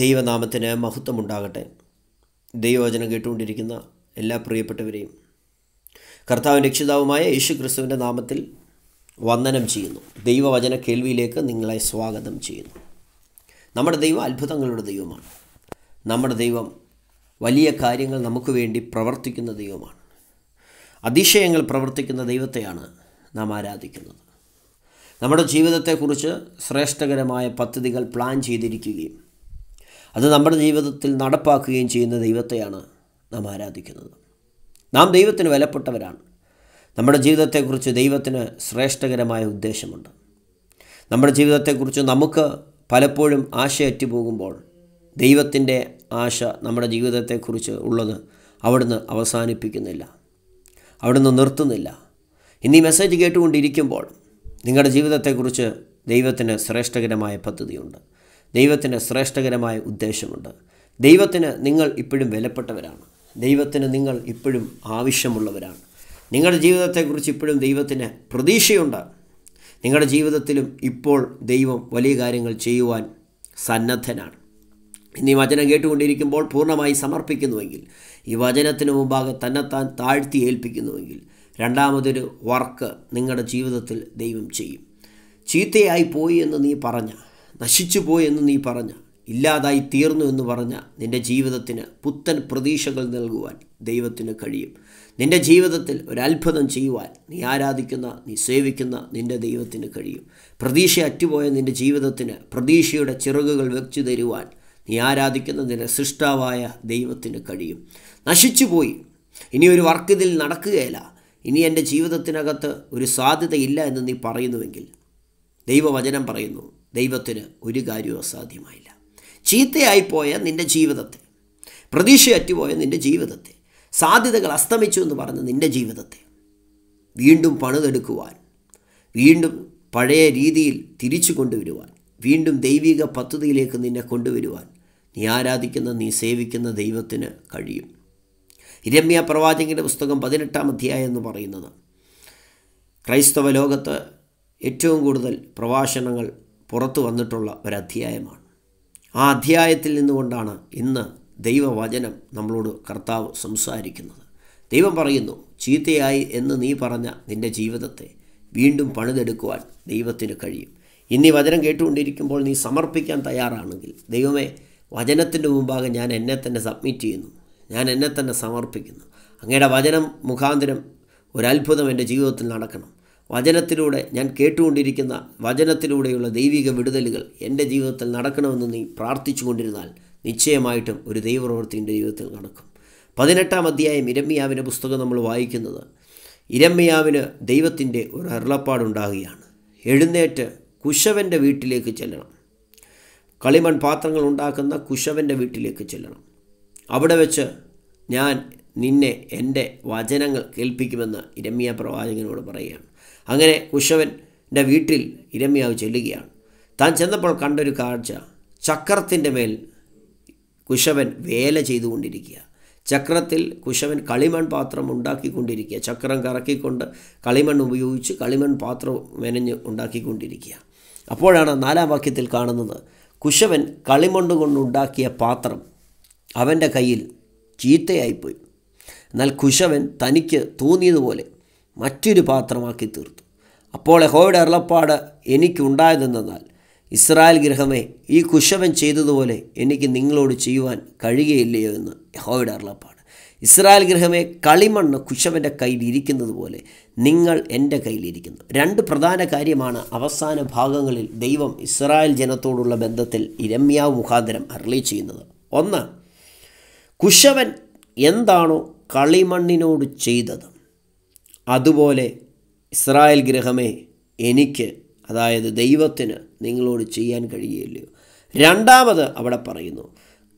ദൈവനാമത്തിന് മഹത്വമുണ്ടാകട്ടെ ദൈവവചനം കേട്ടുകൊണ്ടിരിക്കുന്ന എല്ലാ പ്രിയപ്പെട്ടവരെയും കർത്താവ് രക്ഷിതാവുമായ യേശു ക്രിസ്തുവിൻ്റെ നാമത്തിൽ വന്ദനം ചെയ്യുന്നു ദൈവവചന കേൾവിയിലേക്ക് നിങ്ങളെ സ്വാഗതം ചെയ്യുന്നു നമ്മുടെ ദൈവം അത്ഭുതങ്ങളുടെ ദൈവമാണ് നമ്മുടെ ദൈവം വലിയ കാര്യങ്ങൾ നമുക്ക് വേണ്ടി പ്രവർത്തിക്കുന്ന ദൈവമാണ് അതിശയങ്ങൾ പ്രവർത്തിക്കുന്ന ദൈവത്തെയാണ് നാം ആരാധിക്കുന്നത് നമ്മുടെ ജീവിതത്തെക്കുറിച്ച് ശ്രേഷ്ഠകരമായ പദ്ധതികൾ പ്ലാൻ ചെയ്തിരിക്കുകയും അത് നമ്മുടെ ജീവിതത്തിൽ നടപ്പാക്കുകയും ചെയ്യുന്ന ദൈവത്തെയാണ് നാം ആരാധിക്കുന്നത് നാം ദൈവത്തിന് വിലപ്പെട്ടവരാണ് നമ്മുടെ ജീവിതത്തെക്കുറിച്ച് ദൈവത്തിന് ശ്രേഷ്ഠകരമായ ഉദ്ദേശമുണ്ട് നമ്മുടെ ജീവിതത്തെക്കുറിച്ച് നമുക്ക് പലപ്പോഴും ആശ അറ്റുപോകുമ്പോൾ ദൈവത്തിൻ്റെ ആശ നമ്മുടെ ജീവിതത്തെക്കുറിച്ച് ഉള്ളത് അവിടുന്ന് അവസാനിപ്പിക്കുന്നില്ല അവിടുന്ന് നിർത്തുന്നില്ല ഇനി ഈ മെസ്സേജ് കേട്ടുകൊണ്ടിരിക്കുമ്പോൾ നിങ്ങളുടെ ജീവിതത്തെക്കുറിച്ച് ദൈവത്തിന് ശ്രേഷ്ഠകരമായ പദ്ധതിയുണ്ട് ദൈവത്തിന് ശ്രേഷ്ഠകരമായ ഉദ്ദേശമുണ്ട് ദൈവത്തിന് നിങ്ങൾ ഇപ്പോഴും വിലപ്പെട്ടവരാണ് ദൈവത്തിന് നിങ്ങൾ ഇപ്പോഴും ആവശ്യമുള്ളവരാണ് നിങ്ങളുടെ ജീവിതത്തെക്കുറിച്ച് ഇപ്പോഴും ദൈവത്തിന് പ്രതീക്ഷയുണ്ട് നിങ്ങളുടെ ജീവിതത്തിലും ഇപ്പോൾ ദൈവം വലിയ കാര്യങ്ങൾ ചെയ്യുവാൻ സന്നദ്ധനാണ് ഇനി വചനം കേട്ടുകൊണ്ടിരിക്കുമ്പോൾ പൂർണ്ണമായി സമർപ്പിക്കുന്നുവെങ്കിൽ ഈ വചനത്തിന് മുമ്പാകെ തന്നെത്താൻ താഴ്ത്തി ഏൽപ്പിക്കുന്നുവെങ്കിൽ രണ്ടാമതൊരു വർക്ക് നിങ്ങളുടെ ജീവിതത്തിൽ ദൈവം ചെയ്യും ചീത്തയായി പോയി എന്ന് നീ പറഞ്ഞ നശിച്ചുപോയി എന്ന് നീ പറഞ്ഞ ഇല്ലാതായി തീർന്നു എന്ന് പറഞ്ഞ നിൻ്റെ ജീവിതത്തിന് പുത്തൻ പ്രതീക്ഷകൾ നൽകുവാൻ ദൈവത്തിന് കഴിയും നിൻ്റെ ജീവിതത്തിൽ ഒരത്ഭുതം ചെയ്യുവാൻ നീ ആരാധിക്കുന്ന നീ സേവിക്കുന്ന നിൻ്റെ ദൈവത്തിന് കഴിയും പ്രതീക്ഷ അറ്റുപോയ നിൻ്റെ ജീവിതത്തിന് പ്രതീക്ഷയുടെ ചിറകുകൾ വെച്ചു തരുവാൻ നീ ആരാധിക്കുന്ന നിൻ്റെ സൃഷ്ടാവായ ദൈവത്തിന് കഴിയും നശിച്ചുപോയി ഇനി ഒരു വർക്കിതിൽ നടക്കുകയില്ല ഇനി എൻ്റെ ജീവിതത്തിനകത്ത് ഒരു സാധ്യതയില്ല എന്ന് നീ പറയുന്നുവെങ്കിൽ ദൈവവചനം പറയുന്നു ദൈവത്തിന് ഒരു കാര്യവും അസാധ്യമായില്ല ചീത്തയായിപ്പോയ നിൻ്റെ ജീവിതത്തെ പ്രതീക്ഷയറ്റുപോയ നിൻ്റെ ജീവിതത്തെ സാധ്യതകൾ അസ്തമിച്ചു എന്ന് പറഞ്ഞ നിൻ്റെ ജീവിതത്തെ വീണ്ടും പണിതെടുക്കുവാൻ വീണ്ടും പഴയ രീതിയിൽ തിരിച്ചു കൊണ്ടുവരുവാൻ വീണ്ടും ദൈവിക പദ്ധതിയിലേക്ക് നിന്നെ കൊണ്ടുവരുവാൻ നീ ആരാധിക്കുന്ന നീ സേവിക്കുന്ന ദൈവത്തിന് കഴിയും ഇരമ്യ പ്രവാചകൻ്റെ പുസ്തകം പതിനെട്ടാം അധ്യായം എന്ന് പറയുന്നത് ക്രൈസ്തവ ലോകത്ത് ഏറ്റവും കൂടുതൽ പ്രഭാഷണങ്ങൾ പുറത്തു വന്നിട്ടുള്ള ഒരധ്യായമാണ് ആ അധ്യായത്തിൽ നിന്നുകൊണ്ടാണ് ഇന്ന് ദൈവവചനം നമ്മളോട് കർത്താവ് സംസാരിക്കുന്നത് ദൈവം പറയുന്നു ചീത്തയായി എന്ന് നീ പറഞ്ഞ നിൻ്റെ ജീവിതത്തെ വീണ്ടും പണിതെടുക്കുവാൻ ദൈവത്തിന് കഴിയും ഇന്ന് ഈ വചനം കേട്ടുകൊണ്ടിരിക്കുമ്പോൾ നീ സമർപ്പിക്കാൻ തയ്യാറാണെങ്കിൽ ദൈവമേ വചനത്തിൻ്റെ മുമ്പാകെ ഞാൻ എന്നെ തന്നെ സബ്മിറ്റ് ചെയ്യുന്നു ഞാൻ എന്നെ തന്നെ സമർപ്പിക്കുന്നു അങ്ങയുടെ വചനം മുഖാന്തരം ഒരത്ഭുതം എൻ്റെ ജീവിതത്തിൽ നടക്കണം വചനത്തിലൂടെ ഞാൻ കേട്ടുകൊണ്ടിരിക്കുന്ന വചനത്തിലൂടെയുള്ള ദൈവിക വിടുതലുകൾ എൻ്റെ ജീവിതത്തിൽ നടക്കണമെന്ന് നീ പ്രാർത്ഥിച്ചു കൊണ്ടിരുന്നാൽ നിശ്ചയമായിട്ടും ഒരു ദൈവപ്രവൃത്തി എൻ്റെ ജീവിതത്തിൽ നടക്കും പതിനെട്ടാം അധ്യായം ഇരമ്യാവിൻ്റെ പുസ്തകം നമ്മൾ വായിക്കുന്നത് ഇരമ്യാവിന് ദൈവത്തിൻ്റെ ഒരു അരുളപ്പാടുണ്ടാകുകയാണ് എഴുന്നേറ്റ് കുശവൻ്റെ വീട്ടിലേക്ക് ചെല്ലണം കളിമൺ പാത്രങ്ങൾ ഉണ്ടാക്കുന്ന കുശവൻ്റെ വീട്ടിലേക്ക് ചെല്ലണം അവിടെ വെച്ച് ഞാൻ നിന്നെ എൻ്റെ വചനങ്ങൾ കേൾപ്പിക്കുമെന്ന് ഇരമ്യ പ്രവാചകനോട് പറയുകയാണ് അങ്ങനെ കുശവൻ്റെ വീട്ടിൽ ഇരമ്യാവ് ചെല്ലുകയാണ് താൻ ചെന്നപ്പോൾ കണ്ടൊരു കാഴ്ച ചക്രത്തിൻ്റെ മേൽ കുശവൻ വേല ചെയ്തുകൊണ്ടിരിക്കുക ചക്രത്തിൽ കുശവൻ കളിമൺ പാത്രം ഉണ്ടാക്കിക്കൊണ്ടിരിക്കുക ചക്രം കറക്കിക്കൊണ്ട് കളിമൺ ഉപയോഗിച്ച് കളിമൺ പാത്രം മെനഞ്ഞ് ഉണ്ടാക്കിക്കൊണ്ടിരിക്കുക അപ്പോഴാണ് നാലാം വാക്യത്തിൽ കാണുന്നത് കുശവൻ കളിമണ്ണ് കൊണ്ടുണ്ടാക്കിയ പാത്രം അവൻ്റെ കയ്യിൽ ചീത്തയായിപ്പോയി എന്നാൽ കുശവൻ തനിക്ക് തോന്നിയതുപോലെ മറ്റൊരു പാത്രമാക്കി തീർത്തു അപ്പോൾ എഹോയുടെ അരുളപ്പാട് എനിക്കുണ്ടായതെന്നാൽ ഇസ്രായേൽ ഗൃഹമേ ഈ കുശവൻ ചെയ്തതുപോലെ എനിക്ക് നിങ്ങളോട് ചെയ്യുവാൻ കഴിയുകയില്ലയോ എന്ന് യഹോയുടെ അരുളപ്പാട് ഇസ്രായേൽ ഗൃഹമേ കളിമണ്ണ് കുശവൻ്റെ കയ്യിലിരിക്കുന്നത് പോലെ നിങ്ങൾ എൻ്റെ കയ്യിലിരിക്കുന്നു രണ്ട് പ്രധാന കാര്യമാണ് അവസാന ഭാഗങ്ങളിൽ ദൈവം ഇസ്രായേൽ ജനത്തോടുള്ള ബന്ധത്തിൽ ഇരമ്യാവ് മുഖാന്തരം അരളി ചെയ്യുന്നത് ഒന്ന് കുശവൻ എന്താണോ കളിമണ്ണിനോട് ചെയ്തത് അതുപോലെ ഇസ്രായേൽ ഗ്രഹമേ എനിക്ക് അതായത് ദൈവത്തിന് നിങ്ങളോട് ചെയ്യാൻ കഴിയില്ലയോ രണ്ടാമത് അവിടെ പറയുന്നു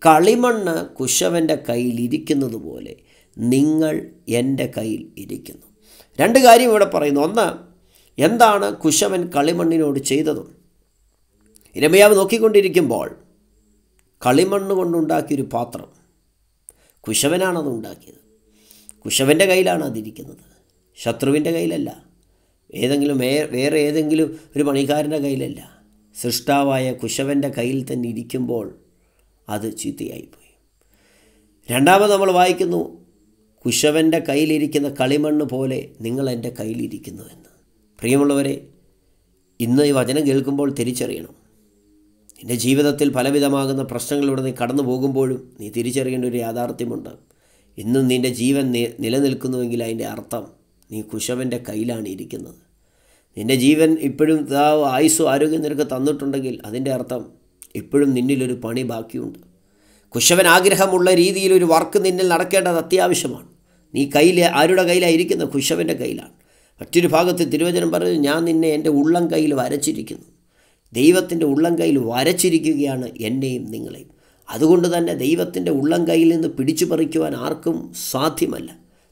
കളിമണ്ണ് കുശവൻ്റെ കയ്യിൽ ഇരിക്കുന്നത് പോലെ നിങ്ങൾ എൻ്റെ കയ്യിൽ ഇരിക്കുന്നു രണ്ട് കാര്യം ഇവിടെ പറയുന്നു ഒന്ന് എന്താണ് കുശവൻ കളിമണ്ണിനോട് ചെയ്തതും ഇരമയാവ് നോക്കിക്കൊണ്ടിരിക്കുമ്പോൾ കളിമണ്ണ് കൊണ്ടുണ്ടാക്കിയൊരു പാത്രം കുശവനാണത് ഉണ്ടാക്കിയത് കുശവൻ്റെ കയ്യിലാണ് അതിരിക്കുന്നത് ശത്രുവിൻ്റെ കയ്യിലല്ല ഏതെങ്കിലും വേറെ ഏതെങ്കിലും ഒരു പണിക്കാരൻ്റെ കയ്യിലല്ല സൃഷ്ടാവായ കുശവൻ്റെ കയ്യിൽ തന്നെ ഇരിക്കുമ്പോൾ അത് ചീത്തയായിപ്പോയി രണ്ടാമത് നമ്മൾ വായിക്കുന്നു കുശവൻ്റെ കയ്യിലിരിക്കുന്ന കളിമണ്ണ് പോലെ നിങ്ങൾ എൻ്റെ കയ്യിലിരിക്കുന്നു എന്ന് പ്രിയമുള്ളവരെ ഇന്ന് ഈ വചനം കേൾക്കുമ്പോൾ തിരിച്ചറിയണം നിൻ്റെ ജീവിതത്തിൽ പലവിധമാകുന്ന പ്രശ്നങ്ങളിലൂടെ നീ കടന്നു പോകുമ്പോഴും നീ തിരിച്ചറിയേണ്ട ഒരു യാഥാർത്ഥ്യമുണ്ട് ഇന്നും നിൻ്റെ ജീവൻ നിലനിൽക്കുന്നുവെങ്കിൽ അതിൻ്റെ അർത്ഥം നീ കുശവൻ്റെ കയ്യിലാണ് ഇരിക്കുന്നത് നിൻ്റെ ജീവൻ ഇപ്പോഴും ആ ആയുസ് ആരോഗ്യം നിനക്ക് തന്നിട്ടുണ്ടെങ്കിൽ അതിൻ്റെ അർത്ഥം ഇപ്പോഴും നിന്നിലൊരു പണി ബാക്കിയുണ്ട് കുശവൻ ആഗ്രഹമുള്ള രീതിയിൽ ഒരു വർക്ക് നിന്നിൽ നടക്കേണ്ടത് അത്യാവശ്യമാണ് നീ കയ്യിൽ ആരുടെ കയ്യിലാണ് ഇരിക്കുന്നത് കുശവൻ്റെ കയ്യിലാണ് മറ്റൊരു ഭാഗത്ത് തിരുവചനം പറഞ്ഞു ഞാൻ നിന്നെ എൻ്റെ ഉള്ളം കയ്യിൽ വരച്ചിരിക്കുന്നു ദൈവത്തിൻ്റെ ഉള്ളം കയ്യിൽ വരച്ചിരിക്കുകയാണ് എന്നെയും നിങ്ങളെയും അതുകൊണ്ട് തന്നെ ദൈവത്തിൻ്റെ ഉള്ളം കയ്യിൽ നിന്ന് പിടിച്ചു പറിക്കുവാൻ ആർക്കും സാധ്യമല്ല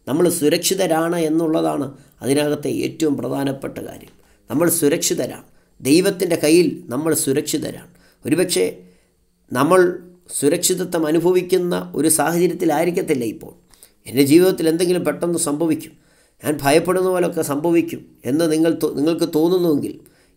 നമ്മൾ സുരക്ഷിതരാണ് എന്നുള്ളതാണ് അതിനകത്തെ ഏറ്റവും പ്രധാനപ്പെട്ട കാര്യം നമ്മൾ സുരക്ഷിതരാണ് ദൈവത്തിൻ്റെ കയ്യിൽ നമ്മൾ സുരക്ഷിതരാണ് ഒരുപക്ഷെ നമ്മൾ സുരക്ഷിതത്വം അനുഭവിക്കുന്ന ഒരു സാഹചര്യത്തിലായിരിക്കത്തില്ല ഇപ്പോൾ എൻ്റെ ജീവിതത്തിൽ എന്തെങ്കിലും പെട്ടെന്ന് സംഭവിക്കും ഞാൻ ഭയപ്പെടുന്ന പോലൊക്കെ സംഭവിക്കും എന്ന് നിങ്ങൾ നിങ്ങൾക്ക് തോന്നുന്നുവെങ്കിൽ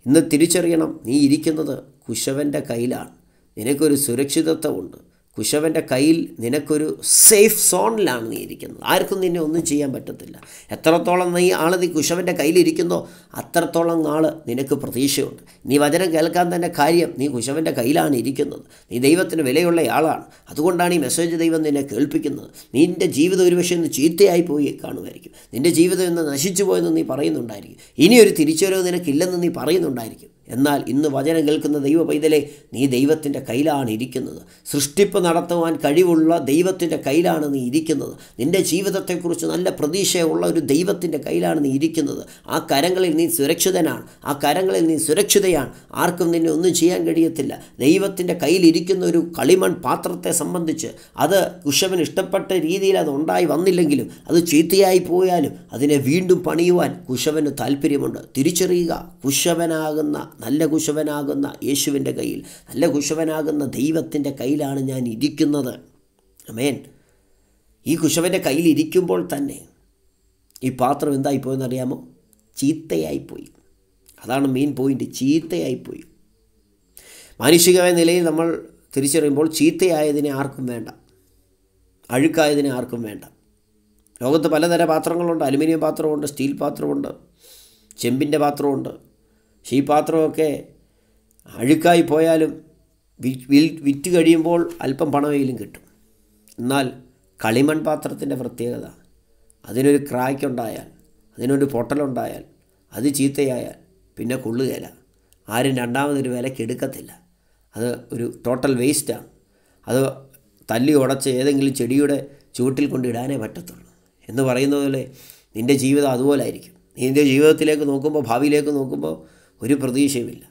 ഇന്ന് തിരിച്ചറിയണം നീ ഇരിക്കുന്നത് കുശവൻ്റെ കയ്യിലാണ് നിനക്കൊരു സുരക്ഷിതത്വമുണ്ട് കുശവൻ്റെ കയ്യിൽ നിനക്കൊരു സേഫ് സോണിലാണ് നീ ഇരിക്കുന്നത് ആർക്കും നിന്നെ ഒന്നും ചെയ്യാൻ പറ്റത്തില്ല എത്രത്തോളം നീ ആൾ നീ കുശവൻ്റെ കയ്യിലിരിക്കുന്നോ അത്രത്തോളം നാൾ നിനക്ക് പ്രതീക്ഷയുണ്ട് നീ വചനം കേൾക്കാൻ തന്നെ കാര്യം നീ കുശവൻ്റെ കയ്യിലാണ് ഇരിക്കുന്നത് നീ ദൈവത്തിന് വിലയുള്ളയാളാണ് അതുകൊണ്ടാണ് ഈ മെസ്സേജ് ദൈവം നിന്നെ കേൾപ്പിക്കുന്നത് നിൻ്റെ ജീവിതം ഒരുപക്ഷെ ഒന്ന് ചീത്തയായി പോയി കാണുമായിരിക്കും നിൻ്റെ ജീവിതം ഇന്ന് നശിച്ചു പോയെന്ന് നീ പറയുന്നുണ്ടായിരിക്കും ഇനിയൊരു തിരിച്ചുവരവ് നിനക്കില്ലെന്ന് നീ പറയുന്നുണ്ടായിരിക്കും എന്നാൽ ഇന്ന് വചനം കേൾക്കുന്ന ദൈവ പൈതലെ നീ ദൈവത്തിൻ്റെ കയ്യിലാണ് ഇരിക്കുന്നത് സൃഷ്ടിപ്പ് നടത്തുവാൻ കഴിവുള്ള ദൈവത്തിൻ്റെ കയ്യിലാണ് നീ ഇരിക്കുന്നത് നിൻ്റെ ജീവിതത്തെക്കുറിച്ച് നല്ല പ്രതീക്ഷയുള്ള ഒരു ദൈവത്തിൻ്റെ കയ്യിലാണ് നീ ഇരിക്കുന്നത് ആ കരങ്ങളിൽ നീ സുരക്ഷിതനാണ് ആ കരങ്ങളിൽ നീ സുരക്ഷിതയാണ് ആർക്കും നിന്നെ ഒന്നും ചെയ്യാൻ കഴിയത്തില്ല ദൈവത്തിൻ്റെ കയ്യിലിരിക്കുന്ന ഒരു കളിമൺ പാത്രത്തെ സംബന്ധിച്ച് അത് കുഷവന് ഇഷ്ടപ്പെട്ട രീതിയിൽ അത് ഉണ്ടായി വന്നില്ലെങ്കിലും അത് ചീത്തയായി പോയാലും അതിനെ വീണ്ടും പണിയുവാൻ കുശവന് താല്പര്യമുണ്ട് തിരിച്ചറിയുക കുശവനാകുന്ന നല്ല കുശവനാകുന്ന യേശുവിൻ്റെ കയ്യിൽ നല്ല കുശവനാകുന്ന ദൈവത്തിൻ്റെ കയ്യിലാണ് ഞാൻ ഇരിക്കുന്നത് അമേൻ ഈ കുശവൻ്റെ കയ്യിൽ ഇരിക്കുമ്പോൾ തന്നെ ഈ പാത്രം എന്തായിപ്പോയെന്നറിയാമോ ചീത്തയായിപ്പോയി അതാണ് മെയിൻ പോയിൻ്റ് ചീത്തയായിപ്പോയി മാനുഷികമായ നിലയിൽ നമ്മൾ തിരിച്ചറിയുമ്പോൾ ചീത്തയായതിനെ ആർക്കും വേണ്ട അഴുക്കായതിനെ ആർക്കും വേണ്ട ലോകത്ത് പലതര പാത്രങ്ങളുണ്ട് അലുമിനിയം പാത്രമുണ്ട് സ്റ്റീൽ പാത്രമുണ്ട് ചെമ്പിൻ്റെ പാത്രമുണ്ട് ഈ പാത്രമൊക്കെ അഴുക്കായി പോയാലും വിറ്റ് കഴിയുമ്പോൾ അല്പം പണമെങ്കിലും കിട്ടും എന്നാൽ കളിമൺ പാത്രത്തിൻ്റെ പ്രത്യേകത അതിനൊരു ക്രാക്ക് ഉണ്ടായാൽ അതിനൊരു പൊട്ടലുണ്ടായാൽ അത് ചീത്തയായാൽ പിന്നെ കൊള്ളുകയില്ല ആരും രണ്ടാമതൊരു വിലയ്ക്ക് എടുക്കത്തില്ല അത് ഒരു ടോട്ടൽ വേസ്റ്റാണ് അത് തല്ലി ഉടച്ച് ഏതെങ്കിലും ചെടിയുടെ ചുവട്ടിൽ കൊണ്ടിടാനേ പറ്റത്തുള്ളൂ എന്ന് പറയുന്നതുപോലെ പോലെ നിൻ്റെ ജീവിതം അതുപോലെ ആയിരിക്കും നിൻ്റെ ജീവിതത്തിലേക്ക് നോക്കുമ്പോൾ ഭാവിയിലേക്ക് നോക്കുമ്പോൾ ഒരു പ്രതീക്ഷയുമില്ല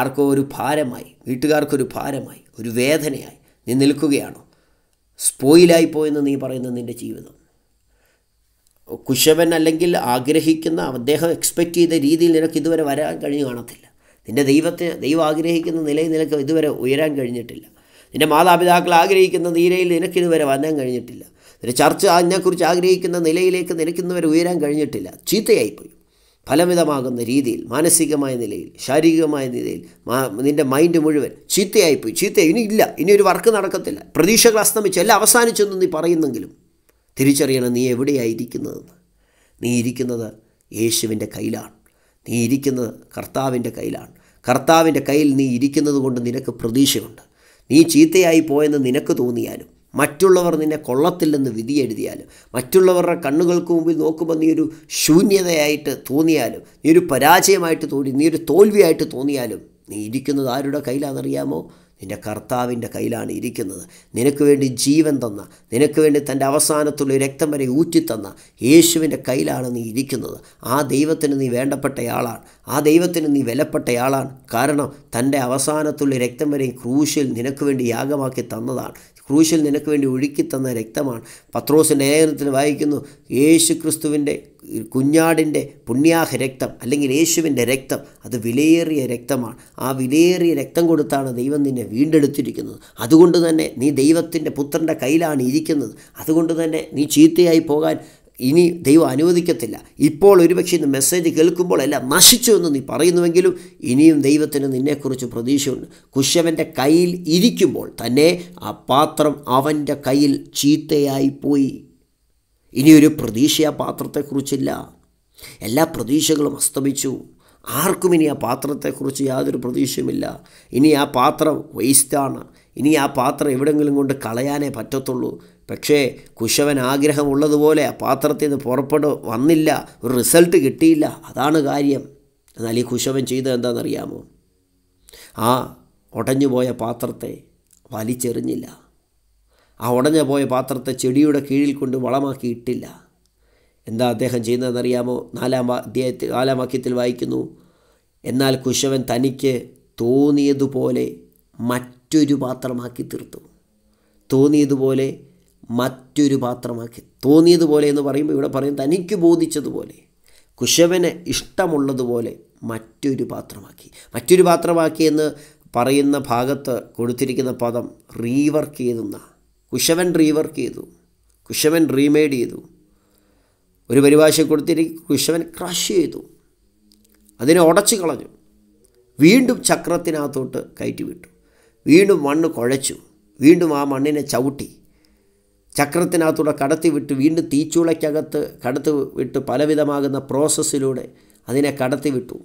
ആർക്കോ ഒരു ഭാരമായി വീട്ടുകാർക്കൊരു ഭാരമായി ഒരു വേദനയായി നീ നിൽക്കുകയാണോ സ്പോയിലായി പോയെന്ന് നീ പറയുന്ന നിൻ്റെ ജീവിതം കുശവൻ അല്ലെങ്കിൽ ആഗ്രഹിക്കുന്ന അദ്ദേഹം എക്സ്പെക്റ്റ് ചെയ്ത രീതിയിൽ നിനക്ക് ഇതുവരെ വരാൻ കഴിഞ്ഞു കാണത്തില്ല നിൻ്റെ ദൈവത്തെ ദൈവം ആഗ്രഹിക്കുന്ന നിലയിൽ നിനക്ക് ഇതുവരെ ഉയരാൻ കഴിഞ്ഞിട്ടില്ല നിൻ്റെ മാതാപിതാക്കൾ ആഗ്രഹിക്കുന്ന നിലയിൽ നിനക്കിതുവരെ വരാൻ കഴിഞ്ഞിട്ടില്ല നിന്റെ ചർച്ച അതിനെക്കുറിച്ച് ആഗ്രഹിക്കുന്ന നിലയിലേക്ക് നിനക്കിന്നുവരെ ഉയരാൻ കഴിഞ്ഞിട്ടില്ല ചീത്തയായിപ്പോയി ഫലമിതമാകുന്ന രീതിയിൽ മാനസികമായ നിലയിൽ ശാരീരികമായ നിലയിൽ നിൻ്റെ മൈൻഡ് മുഴുവൻ ചീത്തയായിപ്പോയി ചീത്ത ഇനി ഇല്ല ഇനി ഒരു വർക്ക് നടക്കത്തില്ല പ്രതീക്ഷകൾ അസ്തമിച്ച് എല്ലാം അവസാനിച്ചെന്ന് നീ പറയുന്നെങ്കിലും തിരിച്ചറിയണം നീ എവിടെയായിരിക്കുന്നതെന്ന് നീ ഇരിക്കുന്നത് യേശുവിൻ്റെ കയ്യിലാണ് നീ ഇരിക്കുന്നത് കർത്താവിൻ്റെ കയ്യിലാണ് കർത്താവിൻ്റെ കയ്യിൽ നീ ഇരിക്കുന്നത് കൊണ്ട് നിനക്ക് പ്രതീക്ഷയുണ്ട് നീ ചീത്തയായി പോയെന്ന് നിനക്ക് തോന്നിയാലും മറ്റുള്ളവർ നിന്നെ കൊള്ളത്തില്ലെന്ന് വിധിയെഴുതിയാലും മറ്റുള്ളവരുടെ കണ്ണുകൾക്ക് മുമ്പിൽ നോക്കുമ്പോൾ നീ ഒരു ശൂന്യതയായിട്ട് തോന്നിയാലും നീ ഒരു പരാജയമായിട്ട് തോന്നി നീ ഒരു തോൽവിയായിട്ട് തോന്നിയാലും നീ ഇരിക്കുന്നത് ആരുടെ കയ്യിലാണെന്നറിയാമോ നിൻ്റെ കർത്താവിൻ്റെ കയ്യിലാണ് ഇരിക്കുന്നത് നിനക്ക് വേണ്ടി ജീവൻ തന്ന നിനക്ക് വേണ്ടി തൻ്റെ അവസാനത്തുള്ള രക്തം വരെ ഊറ്റിത്തന്ന യേശുവിൻ്റെ കയ്യിലാണ് നീ ഇരിക്കുന്നത് ആ ദൈവത്തിന് നീ വേണ്ടപ്പെട്ടയാളാണ് ആ ദൈവത്തിന് നീ വിലപ്പെട്ടയാളാണ് കാരണം തൻ്റെ അവസാനത്തുള്ള രക്തം വരെയും ക്രൂശിൽ നിനക്ക് വേണ്ടി യാഗമാക്കി തന്നതാണ് ക്രൂശിൽ നിനക്ക് വേണ്ടി ഒഴുക്കിത്തന്ന രക്തമാണ് പത്രോസിൻ്റെ ലേഖനത്തിൽ വായിക്കുന്നു യേശു ക്രിസ്തുവിൻ്റെ കുഞ്ഞാടിൻ്റെ പുണ്യാഹ രക്തം അല്ലെങ്കിൽ യേശുവിൻ്റെ രക്തം അത് വിലയേറിയ രക്തമാണ് ആ വിലയേറിയ രക്തം കൊടുത്താണ് ദൈവം നിന്നെ വീണ്ടെടുത്തിരിക്കുന്നത് അതുകൊണ്ട് തന്നെ നീ ദൈവത്തിൻ്റെ പുത്രൻ്റെ കയ്യിലാണ് ഇരിക്കുന്നത് അതുകൊണ്ട് തന്നെ നീ ചീത്തയായി പോകാൻ ഇനി ദൈവം അനുവദിക്കത്തില്ല ഇപ്പോൾ ഒരുപക്ഷെ ഇന്ന് മെസ്സേജ് കേൾക്കുമ്പോൾ എല്ലാം നശിച്ചു എന്ന് നീ പറയുന്നുവെങ്കിലും ഇനിയും ദൈവത്തിന് നിന്നെക്കുറിച്ച് പ്രതീക്ഷയുണ്ട് കുശവൻ്റെ കയ്യിൽ ഇരിക്കുമ്പോൾ തന്നെ ആ പാത്രം അവൻ്റെ കയ്യിൽ ചീത്തയായിപ്പോയി പോയി ഇനിയൊരു പ്രതീക്ഷ ആ പാത്രത്തെക്കുറിച്ചില്ല എല്ലാ പ്രതീക്ഷകളും അസ്തമിച്ചു ആർക്കും ഇനി ആ പാത്രത്തെക്കുറിച്ച് യാതൊരു പ്രതീക്ഷയുമില്ല ഇനി ആ പാത്രം വേസ്റ്റാണ് ഇനി ആ പാത്രം എവിടെങ്കിലും കൊണ്ട് കളയാനേ പറ്റത്തുള്ളൂ പക്ഷേ കുശവൻ ആഗ്രഹമുള്ളതുപോലെ ആ പാത്രത്തിൽ നിന്ന് പുറപ്പെട വന്നില്ല ഒരു റിസൾട്ട് കിട്ടിയില്ല അതാണ് കാര്യം എന്നാൽ ഈ കുശവൻ ചെയ്തത് എന്താണെന്നറിയാമോ ആ ഉടഞ്ഞുപോയ പാത്രത്തെ വലിച്ചെറിഞ്ഞില്ല ആ ഉടഞ്ഞ പോയ പാത്രത്തെ ചെടിയുടെ കീഴിൽ കൊണ്ട് വളമാക്കി ഇട്ടില്ല എന്താ അദ്ദേഹം ചെയ്യുന്നതെന്നറിയാമോ നാലാം അദ്ദേഹത്തിൽ നാലാം വാക്യത്തിൽ വായിക്കുന്നു എന്നാൽ കുശവൻ തനിക്ക് തോന്നിയതുപോലെ മറ്റ് മറ്റൊരു പാത്രമാക്കി തീർത്തു തോന്നിയതുപോലെ മറ്റൊരു പാത്രമാക്കി തോന്നിയതുപോലെ എന്ന് പറയുമ്പോൾ ഇവിടെ പറയും തനിക്ക് ബോധിച്ചതുപോലെ കുശവന് ഇഷ്ടമുള്ളതുപോലെ മറ്റൊരു പാത്രമാക്കി മറ്റൊരു പാത്രമാക്കി എന്ന് പറയുന്ന ഭാഗത്ത് കൊടുത്തിരിക്കുന്ന പദം റീവർക്ക് ചെയ്തെന്ന കുശവൻ റീവർക്ക് ചെയ്തു കുശവൻ റീമേഡ് ചെയ്തു ഒരു പരിഭാഷ കൊടുത്തിരിക്കും കുശവൻ ക്രഷ് ചെയ്തു അതിനെ ഉടച്ചു കളഞ്ഞു വീണ്ടും ചക്രത്തിനകത്തോട്ട് കയറ്റി വിട്ടു വീണ്ടും മണ്ണ് കുഴച്ചു വീണ്ടും ആ മണ്ണിനെ ചവിട്ടി ചക്രത്തിനകത്തൂടെ കടത്തിവിട്ട് വീണ്ടും തീച്ചുളയ്ക്കകത്ത് കടത്തി വിട്ട് പലവിധമാകുന്ന പ്രോസസ്സിലൂടെ അതിനെ കടത്തിവിട്ടു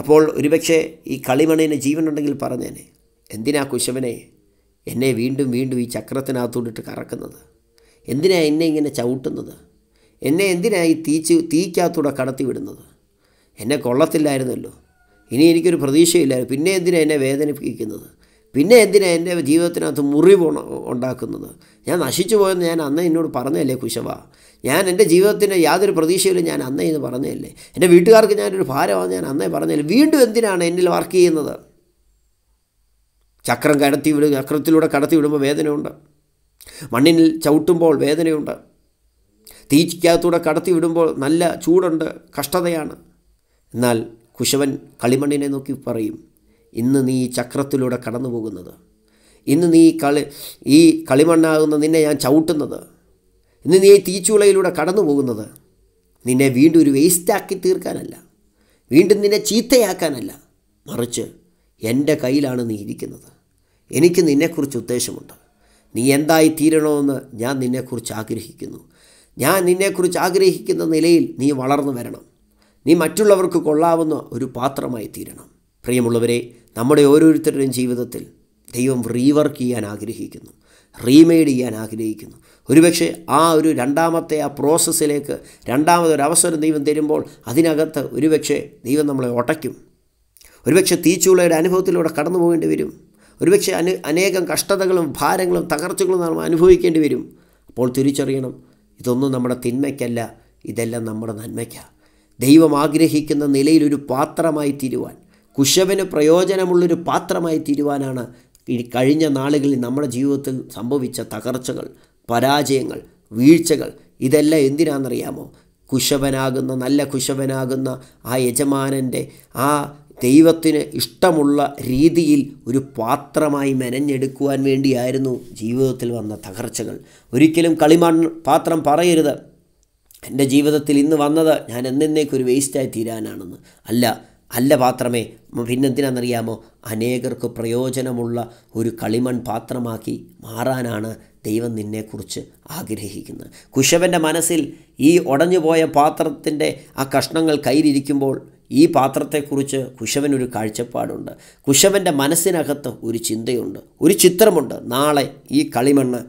അപ്പോൾ ഒരുപക്ഷെ ഈ കളിമണ്ണിന് ജീവനുണ്ടെങ്കിൽ പറഞ്ഞേനെ എന്തിനാ കുശവനെ എന്നെ വീണ്ടും വീണ്ടും ഈ ചക്രത്തിനകത്തൂടിട്ട് കറക്കുന്നത് എന്തിനാ എന്നെ ഇങ്ങനെ ചവിട്ടുന്നത് എന്നെ എന്തിനാ ഈ തീച്ച് തീക്കകത്തൂടെ കടത്തി വിടുന്നത് എന്നെ കൊള്ളത്തില്ലായിരുന്നല്ലോ ഇനി എനിക്കൊരു പ്രതീക്ഷയില്ലായിരുന്നു പിന്നെ എന്തിനാ എന്നെ വേദനിപ്പിക്കുന്നത് പിന്നെ എന്തിനാണ് എൻ്റെ ജീവിതത്തിനകത്ത് മുറിവ് ഉണ്ടാക്കുന്നത് ഞാൻ നശിച്ചു പോയെന്ന് ഞാൻ അന്ന് എന്നോട് പറഞ്ഞതല്ലേ കുശവ ഞാൻ എൻ്റെ ജീവിതത്തിൻ്റെ യാതൊരു പ്രതീക്ഷയിലും ഞാൻ അന്നേ എന്ന് പറഞ്ഞതല്ലേ എൻ്റെ വീട്ടുകാർക്ക് ഞാനൊരു ഭാരമാണെന്ന് ഞാൻ അന്നേ പറഞ്ഞതല്ലേ വീണ്ടും എന്തിനാണ് എന്നിൽ വർക്ക് ചെയ്യുന്നത് ചക്രം കടത്തി വിടുക ചക്രത്തിലൂടെ കടത്തി വിടുമ്പോൾ വേദനയുണ്ട് മണ്ണിനിൽ ചവിട്ടുമ്പോൾ വേദനയുണ്ട് തീച്ചയ്ക്കകത്തൂടെ കടത്തി വിടുമ്പോൾ നല്ല ചൂടുണ്ട് കഷ്ടതയാണ് എന്നാൽ കുശവൻ കളിമണ്ണിനെ നോക്കി പറയും ഇന്ന് നീ ഈ ചക്രത്തിലൂടെ കടന്നു പോകുന്നത് ഇന്ന് നീ കളി ഈ കളിമണ്ണാകുന്ന നിന്നെ ഞാൻ ചവിട്ടുന്നത് ഇന്ന് നീ ഈ തീച്ചൂളയിലൂടെ കടന്നു പോകുന്നത് നിന്നെ വീണ്ടും ഒരു വേസ്റ്റാക്കി തീർക്കാനല്ല വീണ്ടും നിന്നെ ചീത്തയാക്കാനല്ല മറിച്ച് എൻ്റെ കയ്യിലാണ് നീ ഇരിക്കുന്നത് എനിക്ക് നിന്നെക്കുറിച്ച് ഉദ്ദേശമുണ്ട് നീ എന്തായി തീരണമെന്ന് ഞാൻ നിന്നെക്കുറിച്ച് ആഗ്രഹിക്കുന്നു ഞാൻ നിന്നെക്കുറിച്ച് ആഗ്രഹിക്കുന്ന നിലയിൽ നീ വളർന്നു വരണം നീ മറ്റുള്ളവർക്ക് കൊള്ളാവുന്ന ഒരു പാത്രമായി തീരണം പ്രിയമുള്ളവരെ നമ്മുടെ ഓരോരുത്തരുടെയും ജീവിതത്തിൽ ദൈവം റീവർക്ക് ചെയ്യാൻ ആഗ്രഹിക്കുന്നു റീമെയ്ഡ് ചെയ്യാൻ ആഗ്രഹിക്കുന്നു ഒരുപക്ഷെ ആ ഒരു രണ്ടാമത്തെ ആ പ്രോസസ്സിലേക്ക് രണ്ടാമതൊരു അവസരം ദൈവം തരുമ്പോൾ അതിനകത്ത് ഒരുപക്ഷെ ദൈവം നമ്മളെ ഒട്ടയ്ക്കും ഒരുപക്ഷെ തീച്ചൂളയുടെ അനുഭവത്തിലൂടെ കടന്നു പോകേണ്ടി വരും ഒരുപക്ഷെ അനു അനേകം കഷ്ടതകളും ഭാരങ്ങളും തകർച്ചകളും നമ്മൾ അനുഭവിക്കേണ്ടി വരും അപ്പോൾ തിരിച്ചറിയണം ഇതൊന്നും നമ്മുടെ തിന്മയ്ക്കല്ല ഇതെല്ലാം നമ്മുടെ നന്മയ്ക്കാണ് ദൈവം ആഗ്രഹിക്കുന്ന നിലയിൽ ഒരു പാത്രമായി തീരുവാൻ കുശവന് പ്രയോജനമുള്ളൊരു പാത്രമായി തീരുവാനാണ് ഈ കഴിഞ്ഞ നാളുകളിൽ നമ്മുടെ ജീവിതത്തിൽ സംഭവിച്ച തകർച്ചകൾ പരാജയങ്ങൾ വീഴ്ചകൾ ഇതെല്ലാം എന്തിനാണെന്നറിയാമോ കുശവനാകുന്ന നല്ല കുശവനാകുന്ന ആ യജമാനൻ്റെ ആ ദൈവത്തിന് ഇഷ്ടമുള്ള രീതിയിൽ ഒരു പാത്രമായി മെനഞ്ഞെടുക്കുവാൻ വേണ്ടിയായിരുന്നു ജീവിതത്തിൽ വന്ന തകർച്ചകൾ ഒരിക്കലും കളിമൺ പാത്രം പറയരുത് എൻ്റെ ജീവിതത്തിൽ ഇന്ന് വന്നത് ഞാൻ എന്നേക്കൊരു വേസ്റ്റായി തീരാനാണെന്ന് അല്ല അല്ല പാത്രമേ പിന്നെന്തിനാണെന്നറിയാമോ അനേകർക്ക് പ്രയോജനമുള്ള ഒരു കളിമൺ പാത്രമാക്കി മാറാനാണ് ദൈവം നിന്നെക്കുറിച്ച് ആഗ്രഹിക്കുന്നത് കുശവൻ്റെ മനസ്സിൽ ഈ ഉടഞ്ഞുപോയ പാത്രത്തിൻ്റെ ആ കഷ്ണങ്ങൾ കയ്യിലിരിക്കുമ്പോൾ ഈ പാത്രത്തെക്കുറിച്ച് കുശവനൊരു കാഴ്ചപ്പാടുണ്ട് കുശവൻ്റെ മനസ്സിനകത്ത് ഒരു ചിന്തയുണ്ട് ഒരു ചിത്രമുണ്ട് നാളെ ഈ കളിമണ്ണ്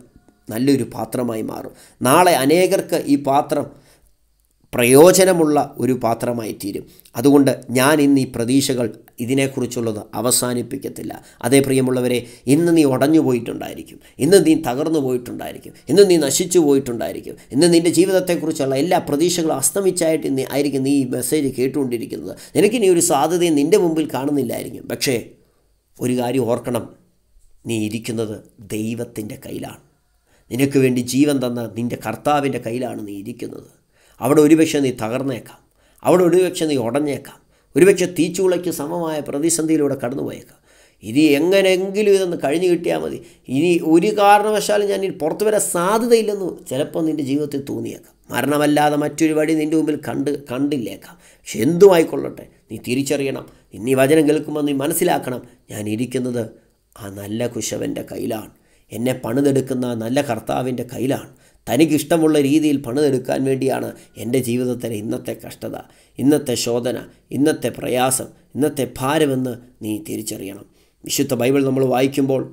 നല്ലൊരു പാത്രമായി മാറും നാളെ അനേകർക്ക് ഈ പാത്രം പ്രയോജനമുള്ള ഒരു പാത്രമായി തീരും അതുകൊണ്ട് ഞാൻ ഇന്ന് ഈ പ്രതീക്ഷകൾ ഇതിനെക്കുറിച്ചുള്ളത് അവസാനിപ്പിക്കത്തില്ല അതേ പ്രിയമുള്ളവരെ ഇന്ന് നീ ഉടഞ്ഞു പോയിട്ടുണ്ടായിരിക്കും ഇന്ന് നീ തകർന്നു പോയിട്ടുണ്ടായിരിക്കും ഇന്ന് നീ നശിച്ചു പോയിട്ടുണ്ടായിരിക്കും ഇന്ന് നിൻ്റെ ജീവിതത്തെക്കുറിച്ചുള്ള എല്ലാ പ്രതീക്ഷകളും അസ്തമിച്ചായിട്ട് നീ ആയിരിക്കും നീ ഈ മെസ്സേജ് കേട്ടുകൊണ്ടിരിക്കുന്നത് നിനക്ക് നീ ഒരു സാധ്യതയും നിൻ്റെ മുമ്പിൽ കാണുന്നില്ലായിരിക്കും പക്ഷേ ഒരു കാര്യം ഓർക്കണം നീ ഇരിക്കുന്നത് ദൈവത്തിൻ്റെ കയ്യിലാണ് നിനക്ക് വേണ്ടി ജീവൻ തന്ന നിൻ്റെ കർത്താവിൻ്റെ കയ്യിലാണ് നീ ഇരിക്കുന്നത് അവിടെ ഒരുപക്ഷെ നീ തകർന്നേക്കാം അവിടെ ഒരുപക്ഷെ നീ ഉടഞ്ഞേക്കാം ഒരുപക്ഷെ തീച്ചുളയ്ക്ക് സമമായ പ്രതിസന്ധിയിലൂടെ കടന്നുപോയേക്കാം ഇനി എങ്ങനെയെങ്കിലും ഇതൊന്ന് കഴിഞ്ഞു കിട്ടിയാൽ മതി ഇനി ഒരു കാരണവശാലും ഞാൻ ഇനി പുറത്തു വരാൻ സാധ്യതയില്ലെന്ന് ചിലപ്പോൾ നിൻ്റെ ജീവിതത്തിൽ തോന്നിയേക്കാം മരണമല്ലാതെ മറ്റൊരു വഴി നിൻ്റെ മുമ്പിൽ കണ്ട് കണ്ടില്ലേക്കാം പക്ഷെ എന്തുമായിക്കൊള്ളട്ടെ നീ തിരിച്ചറിയണം ഇനി വചനം കേൾക്കുമ്പോൾ നീ മനസ്സിലാക്കണം ഞാൻ ഇരിക്കുന്നത് ആ നല്ല കുശവൻ്റെ കയ്യിലാണ് എന്നെ പണിതെടുക്കുന്ന നല്ല കർത്താവിൻ്റെ കയ്യിലാണ് തനിക്കിഷ്ടമുള്ള രീതിയിൽ പണിതെടുക്കാൻ വേണ്ടിയാണ് എൻ്റെ ജീവിതത്തിലെ ഇന്നത്തെ കഷ്ടത ഇന്നത്തെ ശോധന ഇന്നത്തെ പ്രയാസം ഇന്നത്തെ ഭാരമെന്ന് നീ തിരിച്ചറിയണം വിശുദ്ധ ബൈബിൾ നമ്മൾ വായിക്കുമ്പോൾ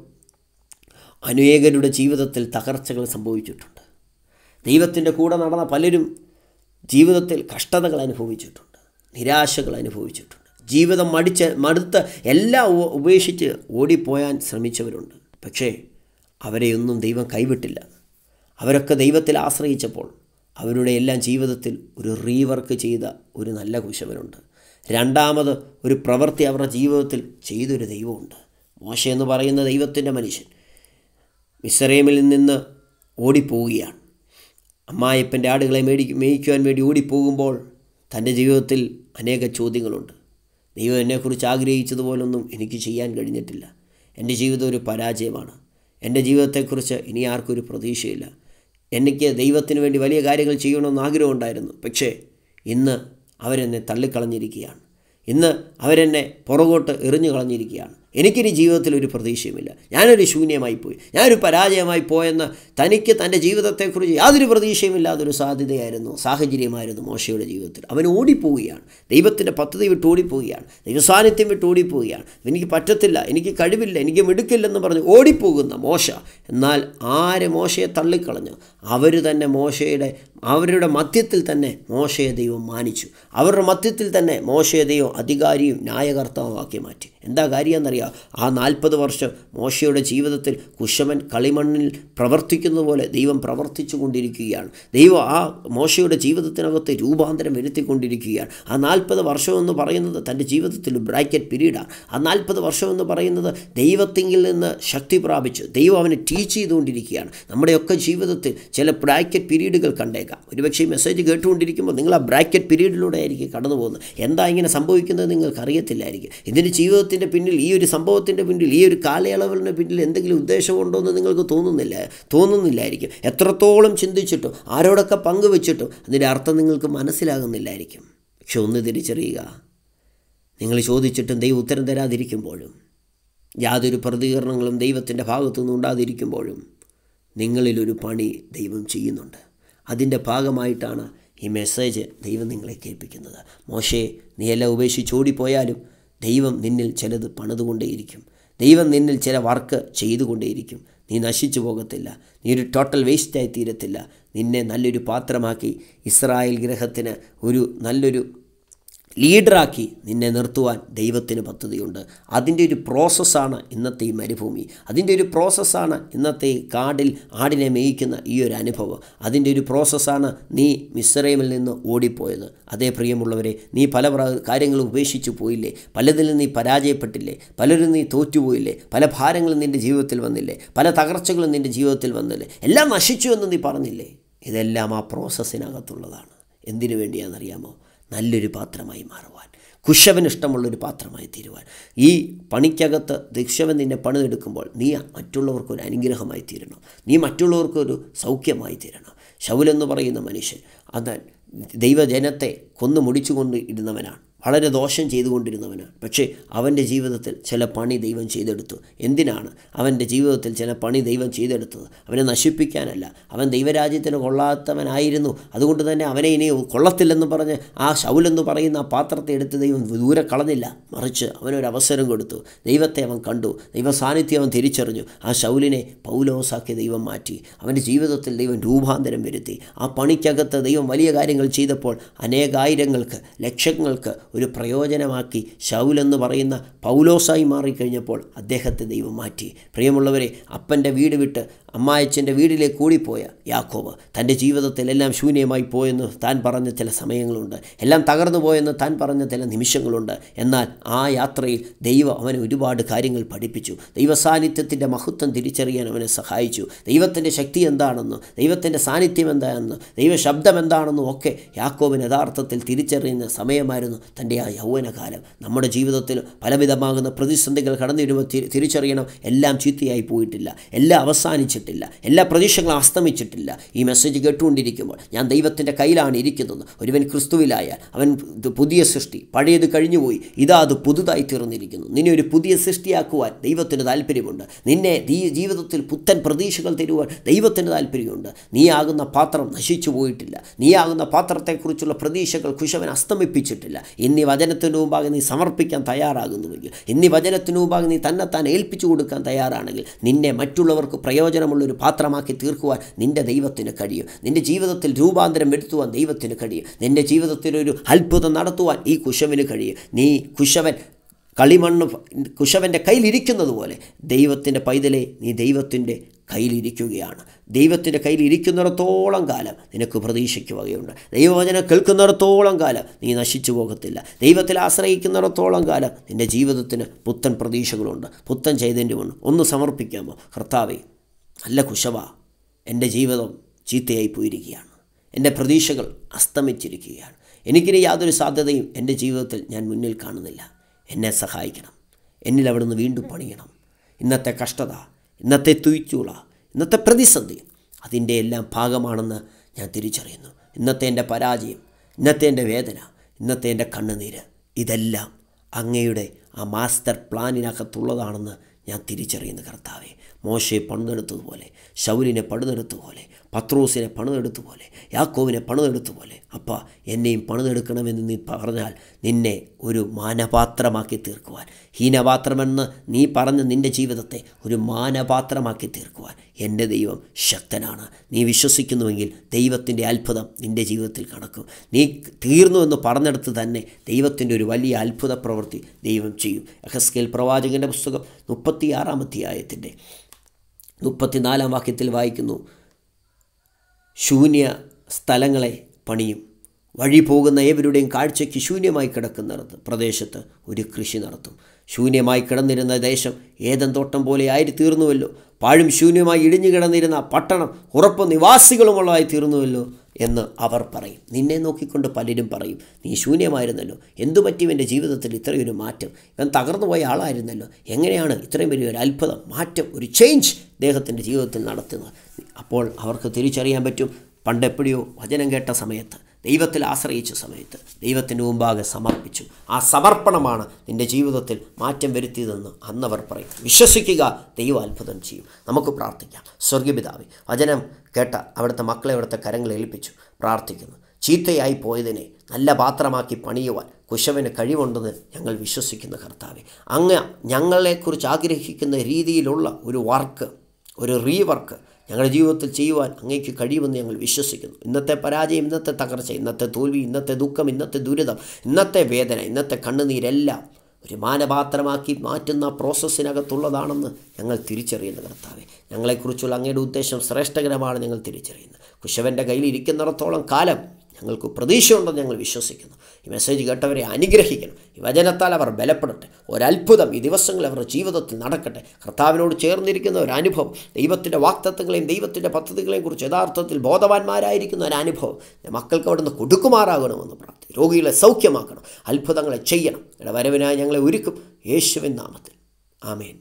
അനുയേകരുടെ ജീവിതത്തിൽ തകർച്ചകൾ സംഭവിച്ചിട്ടുണ്ട് ദൈവത്തിൻ്റെ കൂടെ നടന്ന പലരും ജീവിതത്തിൽ കഷ്ടതകൾ അനുഭവിച്ചിട്ടുണ്ട് നിരാശകൾ അനുഭവിച്ചിട്ടുണ്ട് ജീവിതം മടിച്ച് മടുത്ത് എല്ലാം ഉപേക്ഷിച്ച് ഓടിപ്പോയാൻ ശ്രമിച്ചവരുണ്ട് പക്ഷേ അവരെയൊന്നും ദൈവം കൈവിട്ടില്ല അവരൊക്കെ ദൈവത്തിൽ ആശ്രയിച്ചപ്പോൾ അവരുടെ എല്ലാം ജീവിതത്തിൽ ഒരു റീവർക്ക് ചെയ്ത ഒരു നല്ല കുശവനുണ്ട് രണ്ടാമത് ഒരു പ്രവൃത്തി അവരുടെ ജീവിതത്തിൽ ചെയ്തൊരു ദൈവമുണ്ട് മോശ എന്ന് പറയുന്ന ദൈവത്തിൻ്റെ മനുഷ്യൻ മിസ്രൈമിൽ നിന്ന് ഓടിപ്പോവുകയാണ് അമ്മായപ്പൻ്റെ ആടുകളെ മേടി മേയിക്കുവാൻ വേണ്ടി ഓടിപ്പോകുമ്പോൾ തൻ്റെ ജീവിതത്തിൽ അനേക ചോദ്യങ്ങളുണ്ട് ദൈവം എന്നെക്കുറിച്ച് ആഗ്രഹിച്ചതുപോലൊന്നും എനിക്ക് ചെയ്യാൻ കഴിഞ്ഞിട്ടില്ല എൻ്റെ ജീവിതം ഒരു പരാജയമാണ് എൻ്റെ ജീവിതത്തെക്കുറിച്ച് ഇനി ആർക്കൊരു പ്രതീക്ഷയില്ല എനിക്ക് ദൈവത്തിന് വേണ്ടി വലിയ കാര്യങ്ങൾ ചെയ്യണമെന്ന് ആഗ്രഹമുണ്ടായിരുന്നു പക്ഷേ ഇന്ന് അവരെന്നെ തള്ളിക്കളഞ്ഞിരിക്കുകയാണ് ഇന്ന് അവരെന്നെ പുറകോട്ട് എറിഞ്ഞു കളഞ്ഞിരിക്കുകയാണ് എനിക്കിനി ജീവിതത്തിൽ ഒരു പ്രതീക്ഷയുമില്ല ഞാനൊരു ശൂന്യമായി പോയി ഞാനൊരു പരാജയമായി പോയെന്ന തനിക്ക് തൻ്റെ ജീവിതത്തെക്കുറിച്ച് യാതൊരു പ്രതീക്ഷയുമില്ലാതൊരു സാധ്യതയായിരുന്നു സാഹചര്യമായിരുന്നു മോശയുടെ ജീവിതത്തിൽ അവൻ ഓടിപ്പോവുകയാണ് ദൈവത്തിൻ്റെ പദ്ധതി വിട്ട് ഓടിപ്പോവുകയാണ് ദൈവസാന്നിധ്യം വിട്ട് ഓടിപ്പോവുകയാണ് എനിക്ക് പറ്റത്തില്ല എനിക്ക് കഴിവില്ല എനിക്ക് മിടുക്കില്ലെന്ന് പറഞ്ഞ് ഓടിപ്പോകുന്ന മോശ എന്നാൽ ആര് മോശയെ തള്ളിക്കളഞ്ഞു അവർ തന്നെ മോശയുടെ അവരുടെ മധ്യത്തിൽ തന്നെ മോശയെ ദൈവം മാനിച്ചു അവരുടെ മധ്യത്തിൽ തന്നെ മോശയെ ദൈവം അധികാരിയും ന്യായകർത്താവുമാക്കി മാറ്റി എന്താ കാര്യം നമുക്കറിയാം ആ നാൽപ്പത് വർഷം മോശയുടെ ജീവിതത്തിൽ കുശമൻ കളിമണ്ണിൽ പ്രവർത്തിക്കുന്ന പോലെ ദൈവം പ്രവർത്തിച്ചു കൊണ്ടിരിക്കുകയാണ് ദൈവം ആ മോശയുടെ ജീവിതത്തിനകത്ത് രൂപാന്തരം വരുത്തിക്കൊണ്ടിരിക്കുകയാണ് ആ നാൽപ്പത് വർഷം എന്ന് പറയുന്നത് തൻ്റെ ജീവിതത്തിൽ ബ്രാക്കറ്റ് പിരീഡാണ് ആ നാൽപ്പത് വർഷം എന്ന് പറയുന്നത് ദൈവത്തിങ്കിൽ നിന്ന് ശക്തി പ്രാപിച്ചു ദൈവം അവനെ ടീച്ച് ചെയ്തുകൊണ്ടിരിക്കുകയാണ് നമ്മുടെയൊക്കെ ജീവിതത്തിൽ ചില ബ്രാക്കറ്റ് പീരീഡുകൾ കണ്ടേക്കാം ഒരുപക്ഷെ മെസ്സേജ് കേട്ടുകൊണ്ടിരിക്കുമ്പോൾ നിങ്ങൾ ആ ബ്രാക്കറ്റ് പീരീഡിലൂടെ ആയിരിക്കും കടന്നു പോകുന്നത് എന്താ ഇങ്ങനെ സംഭവിക്കുന്നത് നിങ്ങൾക്ക് അറിയത്തില്ലായിരിക്കും ഇതിൻ്റെ ജീവിതത്തിൻ്റെ പിന്നിൽ ഈ ഒരു സംഭവത്തിൻ്റെ പിന്നിൽ ഈ ഒരു കാലയളവിന് പിന്നിൽ എന്തെങ്കിലും ഉദ്ദേശമുണ്ടോ എന്ന് നിങ്ങൾക്ക് തോന്നുന്നില്ല തോന്നുന്നില്ലായിരിക്കും എത്രത്തോളം ചിന്തിച്ചിട്ടും ആരോടൊക്കെ പങ്കുവെച്ചിട്ടും അതിൻ്റെ അർത്ഥം നിങ്ങൾക്ക് മനസ്സിലാകുന്നില്ലായിരിക്കും പക്ഷെ ഒന്ന് തിരിച്ചറിയുക നിങ്ങൾ ചോദിച്ചിട്ടും ദൈവം ഉത്തരം തരാതിരിക്കുമ്പോഴും യാതൊരു പ്രതികരണങ്ങളും ദൈവത്തിൻ്റെ ഭാഗത്തുനിന്ന് ഉണ്ടാതിരിക്കുമ്പോഴും നിങ്ങളിലൊരു പണി ദൈവം ചെയ്യുന്നുണ്ട് അതിൻ്റെ ഭാഗമായിട്ടാണ് ഈ മെസ്സേജ് ദൈവം നിങ്ങളെ കേൾപ്പിക്കുന്നത് മോശേ നീ എല്ലാം ഓടിപ്പോയാലും ദൈവം നിന്നിൽ ചിലത് പണിതുകൊണ്ടേയിരിക്കും ദൈവം നിന്നിൽ ചില വർക്ക് ചെയ്തുകൊണ്ടേയിരിക്കും നീ നശിച്ചു പോകത്തില്ല നീ ഒരു ടോട്ടൽ വേസ്റ്റായി തീരത്തില്ല നിന്നെ നല്ലൊരു പാത്രമാക്കി ഇസ്രായേൽ ഗ്രഹത്തിന് ഒരു നല്ലൊരു ലീഡറാക്കി നിന്നെ നിർത്തുവാൻ ദൈവത്തിന് പദ്ധതിയുണ്ട് അതിൻ്റെ ഒരു പ്രോസസ്സാണ് ഇന്നത്തെ ഈ മരുഭൂമി അതിൻ്റെ ഒരു പ്രോസസ്സാണ് ഇന്നത്തെ കാടിൽ ആടിനെ മേയിക്കുന്ന ഈ ഒരു അനുഭവം അതിൻ്റെ ഒരു പ്രോസസ്സാണ് നീ മിസ്രൈമിൽ നിന്ന് ഓടിപ്പോയത് അതേ പ്രിയമുള്ളവരെ നീ പല കാര്യങ്ങളും ഉപേക്ഷിച്ചു പോയില്ലേ പലതിലും നീ പരാജയപ്പെട്ടില്ലേ പലരും നീ തോറ്റുപോയില്ലേ പല ഭാരങ്ങളും നിൻ്റെ ജീവിതത്തിൽ വന്നില്ലേ പല തകർച്ചകളും നിൻ്റെ ജീവിതത്തിൽ വന്നില്ലേ എല്ലാം നശിച്ചു എന്ന് നീ പറഞ്ഞില്ലേ ഇതെല്ലാം ആ പ്രോസസ്സിനകത്തുള്ളതാണ് എന്തിനു വേണ്ടിയാണെന്നറിയാമോ നല്ലൊരു പാത്രമായി മാറുവാൻ കുശവന് ഇഷ്ടമുള്ളൊരു പാത്രമായി തീരുവാൻ ഈ പണിക്കകത്ത് ദിക്ഷവൻ നിന്നെ പണിതെടുക്കുമ്പോൾ നീ മറ്റുള്ളവർക്ക് ഒരു അനുഗ്രഹമായി തീരണം നീ മറ്റുള്ളവർക്കൊരു സൗഖ്യമായി തീരണം ശൗലെന്ന് പറയുന്ന മനുഷ്യൻ അത് ദൈവജനത്തെ കൊന്നു മുടിച്ചുകൊണ്ട് ഇരുന്നവനാണ് വളരെ ദോഷം ചെയ്തുകൊണ്ടിരുന്നവനാണ് പക്ഷേ അവൻ്റെ ജീവിതത്തിൽ ചില പണി ദൈവം ചെയ്തെടുത്തു എന്തിനാണ് അവൻ്റെ ജീവിതത്തിൽ ചില പണി ദൈവം ചെയ്തെടുത്തത് അവനെ നശിപ്പിക്കാനല്ല അവൻ ദൈവരാജ്യത്തിന് കൊള്ളാത്തവനായിരുന്നു അതുകൊണ്ട് തന്നെ അവനെ ഇനി കൊള്ളത്തില്ലെന്ന് പറഞ്ഞ് ആ ശൗലെന്ന് പറയുന്ന ആ പാത്രത്തെ എടുത്ത് ദൈവം ദൂരെ കളഞ്ഞില്ല മറിച്ച് അവനൊരു അവസരം കൊടുത്തു ദൈവത്തെ അവൻ കണ്ടു ദൈവ സാന്നിധ്യം അവൻ തിരിച്ചറിഞ്ഞു ആ ശൗലിനെ പൗലോസാക്കി ദൈവം മാറ്റി അവൻ്റെ ജീവിതത്തിൽ ദൈവം രൂപാന്തരം വരുത്തി ആ പണിക്കകത്ത് ദൈവം വലിയ കാര്യങ്ങൾ ചെയ്തപ്പോൾ അനേകായിരങ്ങൾക്ക് ലക്ഷങ്ങൾക്ക് ഒരു പ്രയോജനമാക്കി ശൗലെന്ന് പറയുന്ന പൗലോസായി മാറിക്കഴിഞ്ഞപ്പോൾ അദ്ദേഹത്തെ ദൈവം മാറ്റി പ്രിയമുള്ളവരെ അപ്പൻ്റെ വീട് വിട്ട് അമ്മായച്ചൻ്റെ വീടിലേക്ക് കൂടിപ്പോയ യാക്കോബ് തൻ്റെ ജീവിതത്തിലെല്ലാം ശൂന്യമായി പോയെന്ന് താൻ പറഞ്ഞ ചില സമയങ്ങളുണ്ട് എല്ലാം തകർന്നു പോയെന്ന് താൻ പറഞ്ഞ ചില നിമിഷങ്ങളുണ്ട് എന്നാൽ ആ യാത്രയിൽ ദൈവം അവനെ ഒരുപാട് കാര്യങ്ങൾ പഠിപ്പിച്ചു ദൈവ സാന്നിധ്യത്തിൻ്റെ മഹത്വം തിരിച്ചറിയാൻ അവനെ സഹായിച്ചു ദൈവത്തിൻ്റെ ശക്തി എന്താണെന്ന് ദൈവത്തിൻ്റെ സാന്നിധ്യം എന്താണെന്ന് ദൈവശബ്ദം എന്താണെന്നും ഒക്കെ യാക്കോബിന് യഥാർത്ഥത്തിൽ തിരിച്ചറിയുന്ന സമയമായിരുന്നു തൻ്റെ ആ യൗവനകാലം നമ്മുടെ ജീവിതത്തിൽ പലവിധമാകുന്ന പ്രതിസന്ധികൾ കടന്നു തിരിച്ചറിയണം എല്ലാം ചീത്തയായി പോയിട്ടില്ല എല്ലാം അവസാനിച്ചു അസ്തമിച്ചിട്ടില്ല എല്ലാ പ്രതീക്ഷകളും അസ്തമിച്ചിട്ടില്ല ഈ മെസ്സേജ് കേട്ടുകൊണ്ടിരിക്കുമ്പോൾ ഞാൻ ദൈവത്തിൻ്റെ കയ്യിലാണ് ഇരിക്കുന്നത് ഒരുവൻ ക്രിസ്തുവിലായാൽ അവൻ പുതിയ സൃഷ്ടി പഴയത് കഴിഞ്ഞുപോയി ഇതാ അത് പുതുതായി തീർന്നിരിക്കുന്നു നിന്നെ ഒരു പുതിയ സൃഷ്ടിയാക്കുവാൻ ദൈവത്തിന് താല്പര്യമുണ്ട് നിന്നെ ജീവിതത്തിൽ പുത്തൻ പ്രതീക്ഷകൾ തരുവാൻ ദൈവത്തിന് താല്പര്യമുണ്ട് നീയാകുന്ന പാത്രം നശിച്ചു പോയിട്ടില്ല നീയാകുന്ന പാത്രത്തെക്കുറിച്ചുള്ള പ്രതീക്ഷകൾ കുശവൻ അസ്തമിപ്പിച്ചിട്ടില്ല എന്നീ വചനത്തിന് മുമ്പാകെ നീ സമർപ്പിക്കാൻ തയ്യാറാകുന്നുവെങ്കിൽ എന്നീ വചനത്തിന് മുമ്പാകെ നീ തന്നെത്താൻ ഏൽപ്പിച്ചു കൊടുക്കാൻ തയ്യാറാണെങ്കിൽ നിന്നെ മറ്റുള്ളവർക്ക് പ്രയോജനം പ്രയോജനമുള്ളൊരു പാത്രമാക്കി തീർക്കുവാൻ നിന്റെ ദൈവത്തിന് കഴിയും നിന്റെ ജീവിതത്തിൽ രൂപാന്തരം വരുത്തുവാൻ ദൈവത്തിന് കഴിയും നിന്റെ ജീവിതത്തിൽ അത്ഭുതം നടത്തുവാൻ ഈ കുശവിന് കഴിയും നീ കുശവൻ കളിമണ്ണ് കുശവൻ്റെ കയ്യിലിരിക്കുന്നത് പോലെ ദൈവത്തിൻ്റെ പൈതലെ നീ ദൈവത്തിൻ്റെ കയ്യിലിരിക്കുകയാണ് ദൈവത്തിൻ്റെ കയ്യിലിരിക്കുന്നിടത്തോളം കാലം നിനക്ക് പ്രതീക്ഷിക്കുകയുണ്ട് ദൈവവചനം കേൾക്കുന്നിടത്തോളം കാലം നീ നശിച്ചു പോകത്തില്ല ദൈവത്തിൽ ആശ്രയിക്കുന്നിടത്തോളം കാലം നിൻ്റെ ജീവിതത്തിന് പുത്തൻ പ്രതീക്ഷകളുണ്ട് പുത്തൻ ചൈതന്യമുണ്ട് ഒന്ന് സമർപ്പിക്കാമോ കർത്താവേ നല്ല കുശവ എൻ്റെ ജീവിതം ചീത്തയായി പോയിരിക്കുകയാണ് എൻ്റെ പ്രതീക്ഷകൾ അസ്തമിച്ചിരിക്കുകയാണ് എനിക്കിനി യാതൊരു സാധ്യതയും എൻ്റെ ജീവിതത്തിൽ ഞാൻ മുന്നിൽ കാണുന്നില്ല എന്നെ സഹായിക്കണം എന്നിൽ നിന്ന് വീണ്ടും പണിയണം ഇന്നത്തെ കഷ്ടത ഇന്നത്തെ തുയിച്ചൂള ഇന്നത്തെ പ്രതിസന്ധി അതിൻ്റെ എല്ലാം ഭാഗമാണെന്ന് ഞാൻ തിരിച്ചറിയുന്നു ഇന്നത്തെ എൻ്റെ പരാജയം ഇന്നത്തെ എൻ്റെ വേദന ഇന്നത്തെ എൻ്റെ കണ്ണുനീര് ഇതെല്ലാം അങ്ങയുടെ ആ മാസ്റ്റർ പ്ലാനിനകത്തുള്ളതാണെന്ന് ഞാൻ തിരിച്ചറിയുന്നു കർത്താവെ മോശയെ പണിതെടുത്തതുപോലെ ശൗലിനെ പണിതെടുത്തതുപോലെ പത്രോസിനെ പണിതെടുത്തതുപോലെ യാക്കോവിനെ പണിതെടുത്തതുപോലെ അപ്പ എന്നെയും പണിതെടുക്കണമെന്ന് നീ പറഞ്ഞാൽ നിന്നെ ഒരു മാനപാത്രമാക്കി തീർക്കുവാൻ ഹീനപാത്രമെന്ന് നീ പറഞ്ഞ നിൻ്റെ ജീവിതത്തെ ഒരു മാനപാത്രമാക്കി തീർക്കുവാൻ എൻ്റെ ദൈവം ശക്തനാണ് നീ വിശ്വസിക്കുന്നുവെങ്കിൽ ദൈവത്തിൻ്റെ അത്ഭുതം നിൻ്റെ ജീവിതത്തിൽ കണക്കും നീ തീർന്നു എന്ന് പറഞ്ഞെടുത്ത് തന്നെ ദൈവത്തിൻ്റെ ഒരു വലിയ അത്ഭുത പ്രവൃത്തി ദൈവം ചെയ്യും എഹസ്കേൽ പ്രവാചകൻ്റെ പുസ്തകം മുപ്പത്തിയാറാം അധ്യായത്തിൻ്റെ മുപ്പത്തിനാലാം വാക്യത്തിൽ വായിക്കുന്നു ശൂന്യ സ്ഥലങ്ങളെ പണിയും വഴി പോകുന്ന ഏവരുടെയും കാഴ്ചയ്ക്ക് ശൂന്യമായി കിടക്കുന്ന പ്രദേശത്ത് ഒരു കൃഷി നടത്തും ശൂന്യമായി കിടന്നിരുന്ന ദേശം ഏതൻ തോട്ടം പോലെ തീർന്നുവല്ലോ പാഴും ശൂന്യമായി ഇടിഞ്ഞു കിടന്നിരുന്ന പട്ടണം ഉറപ്പ് നിവാസികളുമുള്ളതായി തീർന്നുവല്ലോ എന്ന് അവർ പറയും നിന്നെ നോക്കിക്കൊണ്ട് പലരും പറയും നീ ശൂന്യമായിരുന്നല്ലോ എന്തു പറ്റിയും എൻ്റെ ജീവിതത്തിൽ ഇത്രയൊരു മാറ്റം ഇവൻ തകർന്നു പോയ ആളായിരുന്നല്ലോ എങ്ങനെയാണ് ഇത്രയും വലിയൊരു അത്ഭുതം മാറ്റം ഒരു ചേഞ്ച് അദ്ദേഹത്തിൻ്റെ ജീവിതത്തിൽ നടത്തുന്നത് അപ്പോൾ അവർക്ക് തിരിച്ചറിയാൻ പറ്റും പണ്ടെപ്പോഴെയോ വചനം കേട്ട സമയത്ത് ദൈവത്തിൽ ആശ്രയിച്ച സമയത്ത് ദൈവത്തിൻ്റെ മുമ്പാകെ സമർപ്പിച്ചു ആ സമർപ്പണമാണ് നിൻ്റെ ജീവിതത്തിൽ മാറ്റം വരുത്തിയതെന്ന് അന്നവർ പറയും വിശ്വസിക്കുക ദൈവം അത്ഭുതം ചെയ്യും നമുക്ക് പ്രാർത്ഥിക്കാം സ്വർഗപിതാവി വചനം കേട്ട അവിടുത്തെ മക്കളെ അവിടുത്തെ കരങ്ങൾ ഏൽപ്പിച്ചു പ്രാർത്ഥിക്കുന്നു ചീത്തയായി പോയതിനെ നല്ല പാത്രമാക്കി പണിയുവാൻ കുശവന് കഴിവുണ്ടെന്ന് ഞങ്ങൾ വിശ്വസിക്കുന്ന കർത്താവെ അങ്ങ് ഞങ്ങളെക്കുറിച്ച് ആഗ്രഹിക്കുന്ന രീതിയിലുള്ള ഒരു വർക്ക് ഒരു റീവർക്ക് ഞങ്ങളുടെ ജീവിതത്തിൽ ചെയ്യുവാൻ അങ്ങേക്ക് കഴിയുമെന്ന് ഞങ്ങൾ വിശ്വസിക്കുന്നു ഇന്നത്തെ പരാജയം ഇന്നത്തെ തകർച്ച ഇന്നത്തെ തോൽവി ഇന്നത്തെ ദുഃഖം ഇന്നത്തെ ദുരിതം ഇന്നത്തെ വേദന ഇന്നത്തെ കണ്ണുനീരെല്ലാം ഒരു മാനപാത്രമാക്കി മാറ്റുന്ന പ്രോസസ്സിനകത്തുള്ളതാണെന്ന് ഞങ്ങൾ തിരിച്ചറിയുന്ന കർത്താവെ ഞങ്ങളെക്കുറിച്ചുള്ള അങ്ങയുടെ ഉദ്ദേശം ശ്രേഷ്ഠകരമാണ് ഞങ്ങൾ തിരിച്ചറിയുന്നത് കുശവൻ്റെ കയ്യിൽ ഇരിക്കുന്നിടത്തോളം കാലം ഞങ്ങൾക്ക് പ്രതീക്ഷയുണ്ടെന്ന് ഞങ്ങൾ വിശ്വസിക്കുന്നു ഈ മെസ്സേജ് കേട്ടവരെ അനുഗ്രഹിക്കണം ഈ വചനത്താൽ അവർ ബലപ്പെടട്ടെ ഒരത്ഭുതം ഈ ദിവസങ്ങൾ അവരുടെ ജീവിതത്തിൽ നടക്കട്ടെ കർത്താവിനോട് ചേർന്നിരിക്കുന്ന ഒരു അനുഭവം ദൈവത്തിൻ്റെ വാക്തത്വങ്ങളെയും ദൈവത്തിൻ്റെ പദ്ധതികളെയും കുറിച്ച് യഥാർത്ഥത്തിൽ ബോധവാന്മാരായിരിക്കുന്ന ഒരു അനുഭവം മക്കൾക്ക് നിന്ന് കൊടുക്കുമാറാകണമെന്ന് പ്രാർത്ഥി രോഗികളെ സൗഖ്യമാക്കണം അത്ഭുതങ്ങളെ ചെയ്യണം ഇവിടെ വരവിനായി ഞങ്ങളെ ഒരുക്കും യേശുവിൻ നാമത്തിൽ ആമേൻ